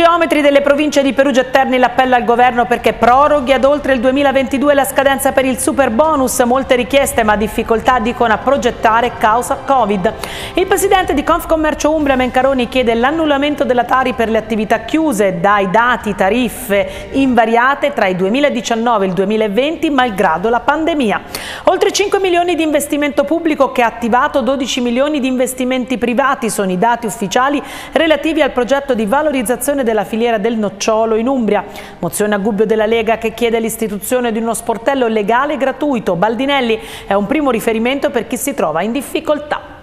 geometri delle province di Perugia e Terni l'appello al governo perché proroghi ad oltre il 2022 la scadenza per il super bonus, molte richieste ma difficoltà dicono a progettare causa Covid. Il presidente di Confcommercio Umbria Mencaroni chiede l'annullamento della Tari per le attività chiuse dai dati tariffe invariate tra il 2019 e il 2020 malgrado la pandemia. Oltre 5 milioni di investimento pubblico che ha attivato 12 milioni di investimenti privati sono i dati ufficiali relativi al progetto di valorizzazione del della filiera del nocciolo in Umbria. Mozione a Gubbio della Lega che chiede l'istituzione di uno sportello legale gratuito. Baldinelli è un primo riferimento per chi si trova in difficoltà.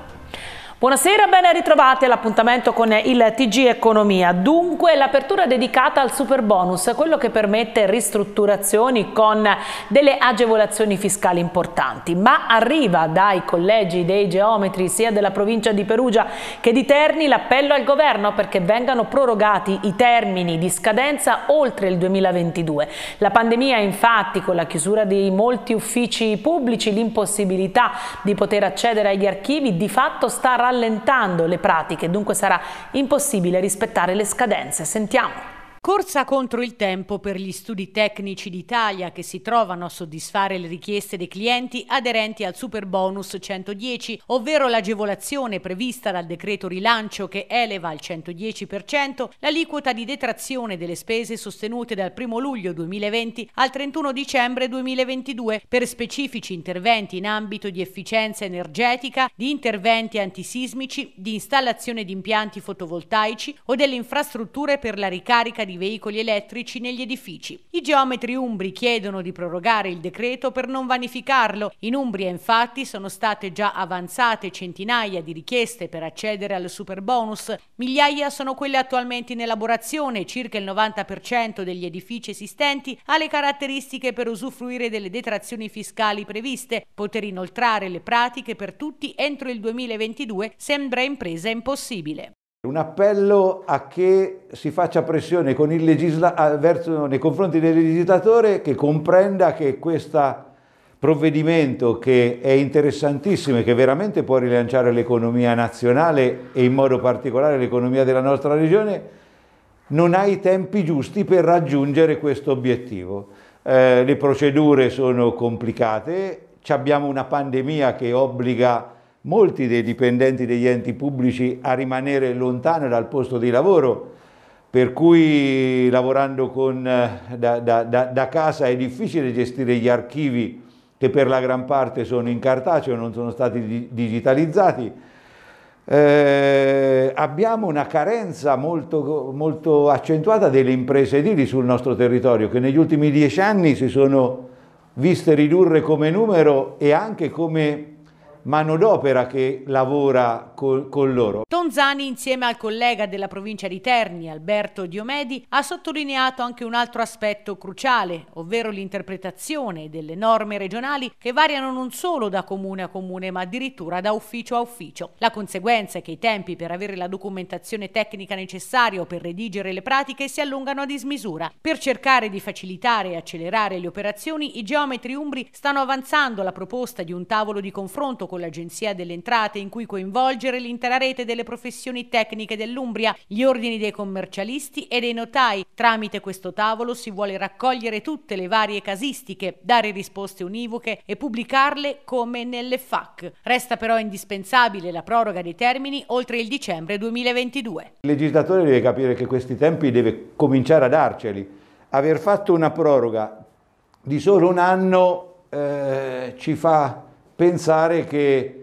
Buonasera, ben ritrovati all'appuntamento con il TG Economia. Dunque l'apertura dedicata al super bonus, quello che permette ristrutturazioni con delle agevolazioni fiscali importanti, ma arriva dai collegi dei geometri sia della provincia di Perugia che di Terni l'appello al governo perché vengano prorogati i termini di scadenza oltre il 2022. La pandemia infatti con la chiusura di molti uffici pubblici, l'impossibilità di poter accedere agli archivi di fatto sta rallentando rallentando le pratiche, dunque sarà impossibile rispettare le scadenze. Sentiamo. Corsa contro il tempo per gli studi tecnici d'Italia che si trovano a soddisfare le richieste dei clienti aderenti al Super Bonus 110, ovvero l'agevolazione prevista dal decreto rilancio che eleva al 110% l'aliquota di detrazione delle spese sostenute dal 1 luglio 2020 al 31 dicembre 2022 per specifici interventi in ambito di efficienza energetica, di interventi antisismici, di installazione di impianti fotovoltaici o delle infrastrutture per la ricarica di di veicoli elettrici negli edifici. I geometri umbri chiedono di prorogare il decreto per non vanificarlo. In Umbria infatti sono state già avanzate centinaia di richieste per accedere al super bonus. Migliaia sono quelle attualmente in elaborazione, circa il 90% degli edifici esistenti ha le caratteristiche per usufruire delle detrazioni fiscali previste. Poter inoltrare le pratiche per tutti entro il 2022 sembra impresa impossibile un appello a che si faccia pressione legisla- verso, nei confronti del legislatore che comprenda che questo provvedimento che è interessantissimo e che veramente può rilanciare l'economia nazionale e in modo particolare l'economia della nostra regione, non ha i tempi giusti per raggiungere questo obiettivo. Eh, le procedure sono complicate, abbiamo una pandemia che obbliga molti dei dipendenti degli enti pubblici a rimanere lontano dal posto di lavoro, per cui lavorando con, eh, da, da, da, casa è difficile gestire gli archivi che per la gran parte sono in cartaceo, non sono stati digitalizzati. Eh, abbiamo una carenza molto, molto accentuata delle imprese edili sul nostro territorio che negli ultimi dieci anni si sono viste ridurre come numero e anche come manodopera che lavora col, con loro. Tonzani insieme al collega della provincia di Terni, Alberto Diomedi, ha sottolineato anche un altro aspetto cruciale, ovvero l'interpretazione delle norme regionali che variano non solo da comune a comune ma addirittura da ufficio a ufficio. La conseguenza è che i tempi per avere la documentazione tecnica necessaria o per redigere le pratiche si allungano a dismisura. Per cercare di facilitare e accelerare le operazioni, i geometri umbri stanno avanzando la proposta di un tavolo di confronto con con l'Agenzia delle Entrate in cui coinvolgere l'intera rete delle professioni tecniche dell'Umbria, gli ordini dei commercialisti e dei notai. Tramite questo tavolo si vuole raccogliere tutte le varie casistiche, dare risposte univoche e pubblicarle come nelle FAC. Resta però indispensabile la proroga dei termini oltre il dicembre 2022. Il legislatore deve capire che questi tempi deve cominciare a darceli. Aver fatto una proroga di solo un anno eh, ci fa pensare che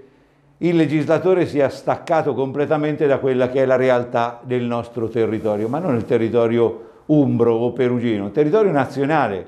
il legislatore sia staccato completamente da quella che è la realtà del nostro territorio, ma non il territorio umbro o perugino, il territorio nazionale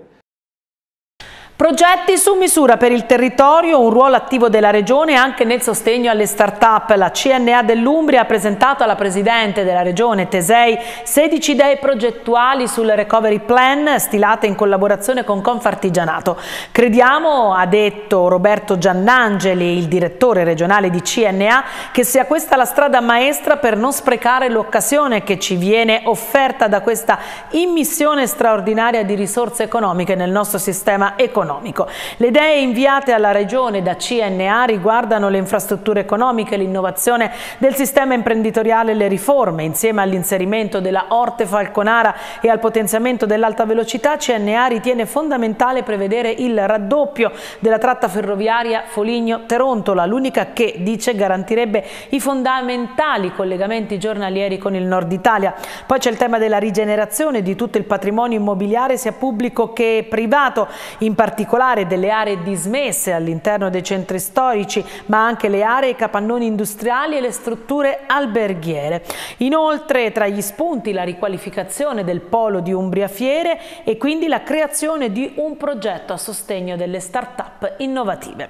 Progetti su misura per il territorio, un ruolo attivo della Regione anche nel sostegno alle start-up. La CNA dell'Umbria ha presentato alla Presidente della Regione Tesei 16 idee progettuali sul Recovery Plan stilate in collaborazione con Confartigianato. Crediamo, ha detto Roberto Giannangeli, il direttore regionale di CNA, che sia questa la strada maestra per non sprecare l'occasione che ci viene offerta da questa immissione straordinaria di risorse economiche nel nostro sistema economico economico. Le idee inviate alla Regione da CNA riguardano le infrastrutture economiche, l'innovazione del sistema imprenditoriale e le riforme. Insieme all'inserimento della Orte Falconara e al potenziamento dell'alta velocità, CNA ritiene fondamentale prevedere il raddoppio della tratta ferroviaria Foligno-Terontola, l'unica che, dice, garantirebbe i fondamentali collegamenti giornalieri con il nord Italia. Poi c'è il tema della rigenerazione di tutto il patrimonio immobiliare, sia pubblico che privato, in particolare particolare delle aree dismesse all'interno dei centri storici, ma anche le aree i capannoni industriali e le strutture alberghiere. Inoltre tra gli spunti la riqualificazione del polo di Umbria Fiere e quindi la creazione di un progetto a sostegno delle start-up innovative.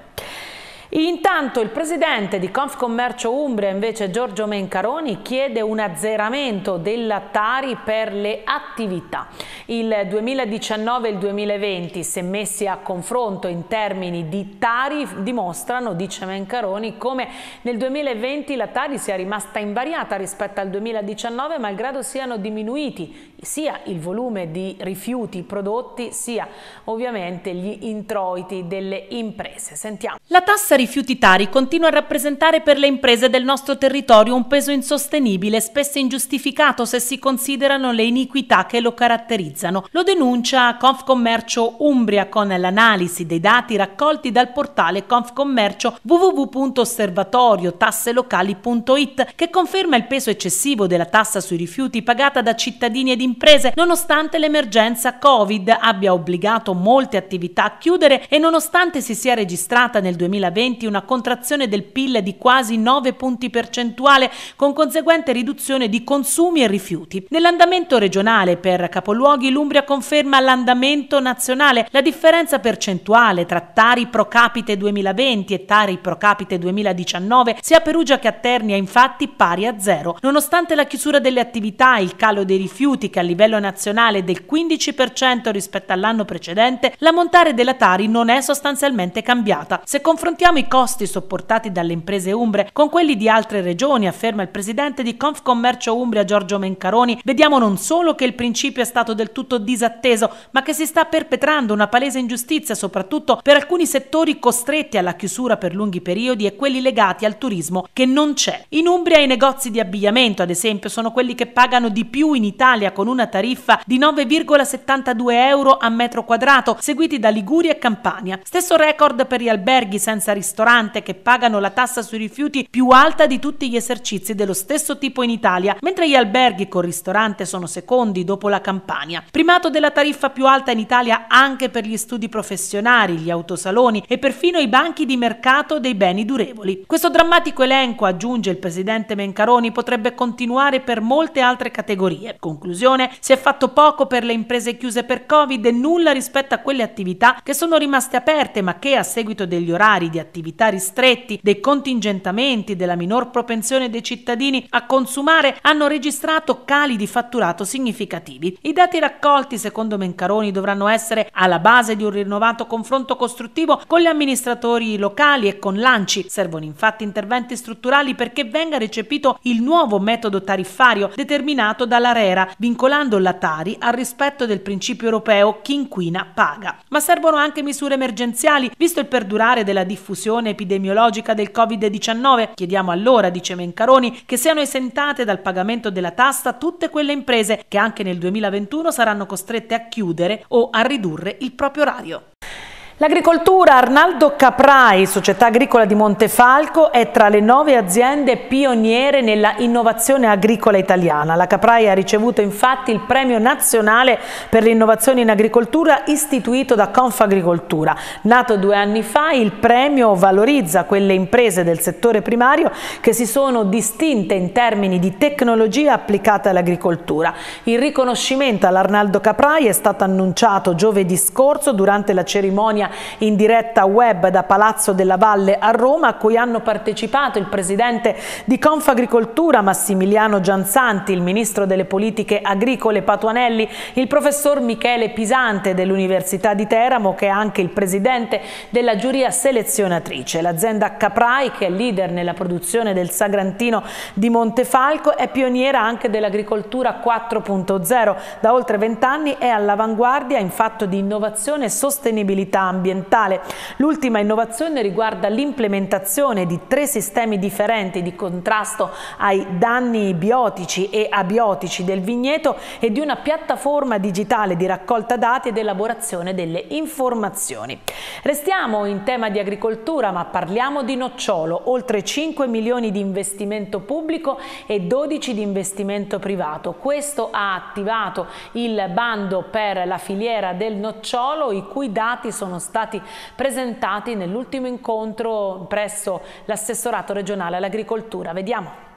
Intanto il presidente di Confcommercio Umbria, invece Giorgio Mencaroni, chiede un azzeramento della Tari per le attività. Il 2019 e il 2020, se messi a confronto in termini di Tari, dimostrano, dice Mencaroni, come nel 2020 la Tari sia rimasta invariata rispetto al 2019, malgrado siano diminuiti sia il volume di rifiuti prodotti, sia ovviamente gli introiti delle imprese. Sentiamo. La tassa rifiuti tari continua a rappresentare per le imprese del nostro territorio un peso insostenibile, spesso ingiustificato se si considerano le iniquità che lo caratterizzano. Lo denuncia Confcommercio Umbria con l'analisi dei dati raccolti dal portale Confcommercio www.osservatoriotasselocali.it che conferma il peso eccessivo della tassa sui rifiuti pagata da cittadini ed imprese nonostante l'emergenza Covid abbia obbligato molte attività a chiudere e nonostante si sia registrata nel 2020 2020 una contrazione del PIL di quasi 9 punti percentuale, con conseguente riduzione di consumi e rifiuti. Nell'andamento regionale per capoluoghi l'Umbria conferma l'andamento nazionale. La differenza percentuale tra tari pro capite 2020 e tari pro capite 2019 sia a Perugia che a Terni è infatti pari a zero. Nonostante la chiusura delle attività e il calo dei rifiuti che a livello nazionale è del 15% rispetto all'anno precedente, la montare della Tari non è sostanzialmente cambiata. Se confrontiamo Confrontiamo i costi sopportati dalle imprese umbre con quelli di altre regioni, afferma il presidente di Confcommercio Umbria Giorgio Mencaroni. Vediamo non solo che il principio è stato del tutto disatteso, ma che si sta perpetrando una palese ingiustizia soprattutto per alcuni settori costretti alla chiusura per lunghi periodi e quelli legati al turismo che non c'è. In Umbria i negozi di abbigliamento, ad esempio, sono quelli che pagano di più in Italia con una tariffa di 9,72 euro a metro quadrato, seguiti da Liguria e Campania. Stesso record per gli alberghi senza ristorazione ristorante che pagano la tassa sui rifiuti più alta di tutti gli esercizi dello stesso tipo in Italia, mentre gli alberghi con ristorante sono secondi dopo la Campania. Primato della tariffa più alta in Italia anche per gli studi professionali, gli autosaloni e perfino i banchi di mercato dei beni durevoli. Questo drammatico elenco, aggiunge il presidente Mencaroni, potrebbe continuare per molte altre categorie. Conclusione, si è fatto poco per le imprese chiuse per Covid e nulla rispetto a quelle attività che sono rimaste aperte ma che a seguito degli orari di attività attività ristretti, dei contingentamenti, della minor propensione dei cittadini a consumare hanno registrato cali di fatturato significativi. I dati raccolti, secondo Mencaroni, dovranno essere alla base di un rinnovato confronto costruttivo con gli amministratori locali e con l'ANCI. Servono infatti interventi strutturali perché venga recepito il nuovo metodo tariffario determinato dall'ARERA, vincolando la Tari al rispetto del principio europeo chi inquina paga. Ma servono anche misure emergenziali, visto il perdurare della diffusione evoluzione epidemiologica del Covid-19. Chiediamo allora, dice Mencaroni, che siano esentate dal pagamento della tassa tutte quelle imprese che anche nel 2021 saranno costrette a chiudere o a ridurre il proprio orario. L'agricoltura Arnaldo Caprai, società agricola di Montefalco, è tra le nove aziende pioniere nella innovazione agricola italiana. La Caprai ha ricevuto infatti il premio nazionale per l'innovazione in agricoltura istituito da Confagricoltura. Nato due anni fa, il premio valorizza quelle imprese del settore primario che si sono distinte in termini di tecnologia applicata all'agricoltura. Il riconoscimento all'Arnaldo Caprai è stato annunciato giovedì scorso durante la cerimonia campagna in diretta web da Palazzo della Valle a Roma a cui hanno partecipato il presidente di Confagricoltura Massimiliano Gianzanti, il ministro delle politiche agricole Patuanelli, il professor Michele Pisante dell'Università di Teramo che è anche il presidente della giuria selezionatrice. L'azienda Caprai che è leader nella produzione del Sagrantino di Montefalco è pioniera anche dell'agricoltura 4.0. Da oltre vent'anni è all'avanguardia in fatto di innovazione e sostenibilità ambientale. L'ultima innovazione riguarda l'implementazione di tre sistemi differenti di contrasto ai danni biotici e abiotici del vigneto e di una piattaforma digitale di raccolta dati ed elaborazione delle informazioni. Restiamo in tema di agricoltura ma parliamo di nocciolo, oltre 5 milioni di investimento pubblico e 12 di investimento privato. Questo ha attivato il bando per la filiera del nocciolo i cui dati sono stati presentati nell'ultimo incontro presso l'assessorato regionale all'agricoltura. Vediamo.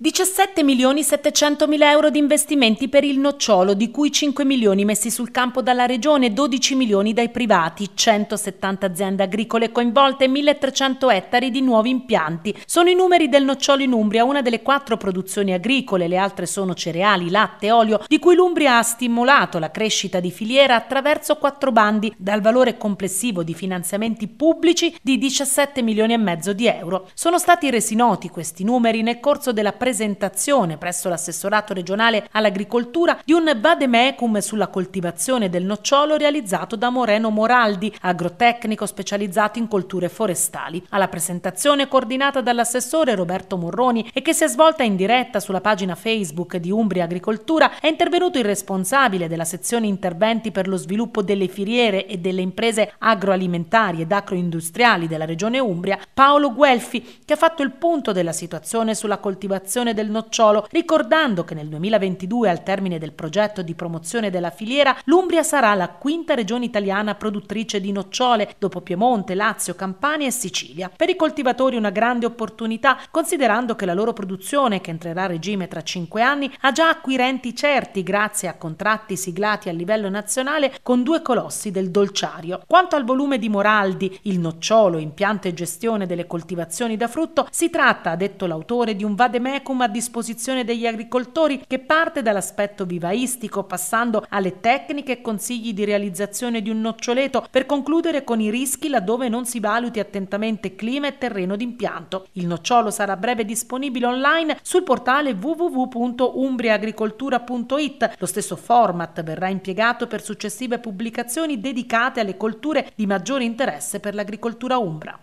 17 milioni 700 mila euro di investimenti per il nocciolo, di cui 5 milioni messi sul campo dalla Regione, 12 milioni dai privati, 170 aziende agricole coinvolte e 1300 ettari di nuovi impianti. Sono i numeri del nocciolo in Umbria, una delle quattro produzioni agricole, le altre sono cereali, latte, olio, di cui l'Umbria ha stimolato la crescita di filiera attraverso quattro bandi, dal valore complessivo di finanziamenti pubblici di 17 milioni e mezzo di euro. Sono stati resi noti questi numeri nel corso della presentazione presentazione presso l'assessorato regionale all'agricoltura di un vademecum sulla coltivazione del nocciolo realizzato da Moreno Moraldi, agrotecnico specializzato in colture forestali. Alla presentazione coordinata dall'assessore Roberto Morroni e che si è svolta in diretta sulla pagina Facebook di Umbria Agricoltura, è intervenuto il responsabile della sezione interventi per lo sviluppo delle filiere e delle imprese agroalimentari ed agroindustriali della regione Umbria, Paolo Guelfi, che ha fatto il punto della situazione sulla coltivazione coltivazione del nocciolo, ricordando che nel 2022, al termine del progetto di promozione della filiera, l'Umbria sarà la quinta regione italiana produttrice di nocciole, dopo Piemonte, Lazio, Campania e Sicilia. Per i coltivatori una grande opportunità, considerando che la loro produzione, che entrerà a regime tra cinque anni, ha già acquirenti certi grazie a contratti siglati a livello nazionale con due colossi del dolciario. Quanto al volume di Moraldi, il nocciolo, impianto e gestione delle coltivazioni da frutto, si tratta, ha detto l'autore, di un vademecum Tecum a disposizione degli agricoltori che parte dall'aspetto vivaistico passando alle tecniche e consigli di realizzazione di un noccioleto per concludere con i rischi laddove non si valuti attentamente clima e terreno d'impianto. Il nocciolo sarà a breve disponibile online sul portale www.umbriagricoltura.it. Lo stesso format verrà impiegato per successive pubblicazioni dedicate alle colture di maggiore interesse per l'agricoltura umbra.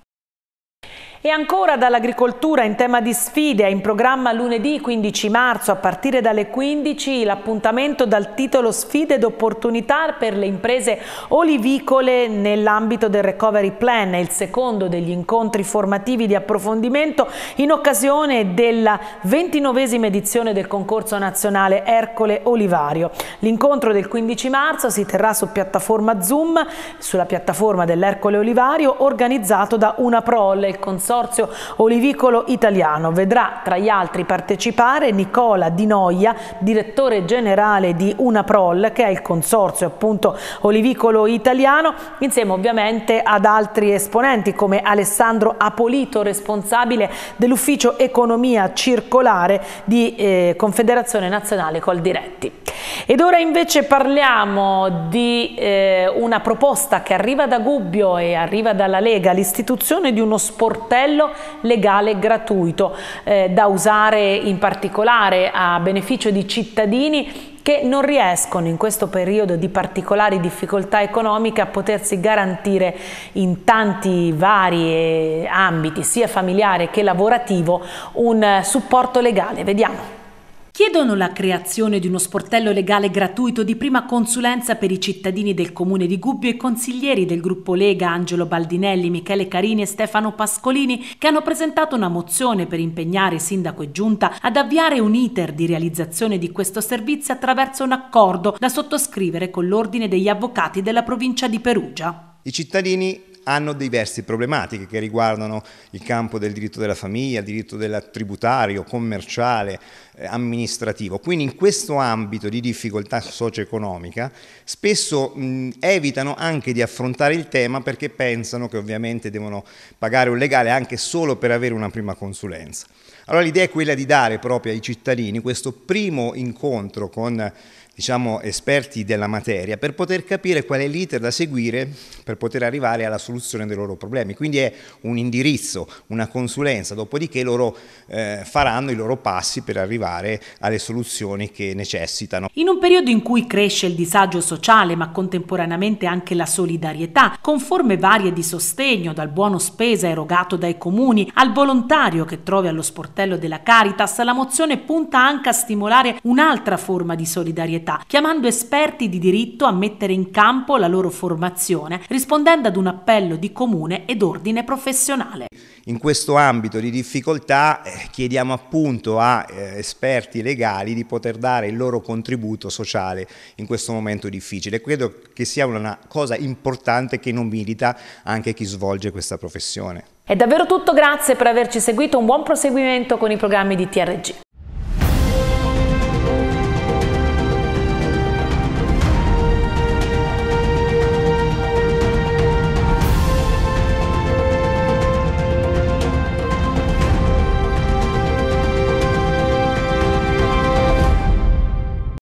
E ancora dall'agricoltura in tema di sfide in programma lunedì 15 marzo a partire dalle 15 l'appuntamento dal titolo Sfide ed opportunità per le imprese olivicole nell'ambito del Recovery Plan, il secondo degli incontri formativi di approfondimento in occasione della 29esima edizione del concorso nazionale Ercole Olivario. L'incontro del 15 marzo si terrà su piattaforma Zoom, sulla piattaforma dell'Ercole Olivario organizzato da Una Prol, il consorzio Consorzio Olivicolo Italiano. Vedrà tra gli altri partecipare Nicola Di Noia, direttore generale di Unaprol, che è il consorzio appunto olivicolo italiano, insieme ovviamente ad altri esponenti come Alessandro Apolito, responsabile dell'ufficio economia circolare di eh, Confederazione Nazionale Coldiretti. Ed ora invece parliamo di eh, una proposta che arriva da Gubbio e arriva dalla Lega, l'istituzione di uno sportello legale gratuito eh, da usare in particolare a beneficio di cittadini che non riescono in questo periodo di particolari difficoltà economiche a potersi garantire in tanti vari eh, ambiti, sia familiare che lavorativo, un eh, supporto legale. Vediamo chiedono la creazione di uno sportello legale gratuito di prima consulenza per i cittadini del comune di Gubbio e consiglieri del gruppo Lega Angelo Baldinelli, Michele Carini e Stefano Pascolini che hanno presentato una mozione per impegnare sindaco e giunta ad avviare un iter di realizzazione di questo servizio attraverso un accordo da sottoscrivere con l'Ordine degli Avvocati della provincia di Perugia. I cittadini hanno diverse problematiche che riguardano il campo del diritto della famiglia, il diritto del tributario, commerciale, eh, amministrativo. Quindi in questo ambito di difficoltà socio-economica spesso mh, evitano anche di affrontare il tema perché pensano che ovviamente devono pagare un legale anche solo per avere una prima consulenza. Allora l'idea è quella di dare proprio ai cittadini questo primo incontro con diciamo, esperti della materia per poter capire qual è l'iter da seguire per poter arrivare alla soluzione dei loro problemi. Quindi è un indirizzo, una consulenza, dopodiché loro eh, faranno i loro passi per arrivare alle soluzioni che necessitano. In un periodo in cui cresce il disagio sociale ma contemporaneamente anche la solidarietà, con forme varie di sostegno, dal buono spesa erogato dai comuni al volontario che trovi allo sportello della Caritas, la mozione punta anche a stimolare un'altra forma di solidarietà società, chiamando esperti di diritto a mettere in campo la loro formazione, rispondendo ad un appello di comune ed ordine professionale. In questo ambito di difficoltà eh, chiediamo appunto a eh, esperti legali di poter dare il loro contributo sociale in questo momento difficile. Credo che sia una cosa importante che non milita anche chi svolge questa professione. È davvero tutto, grazie per averci seguito, un buon proseguimento con i programmi di TRG.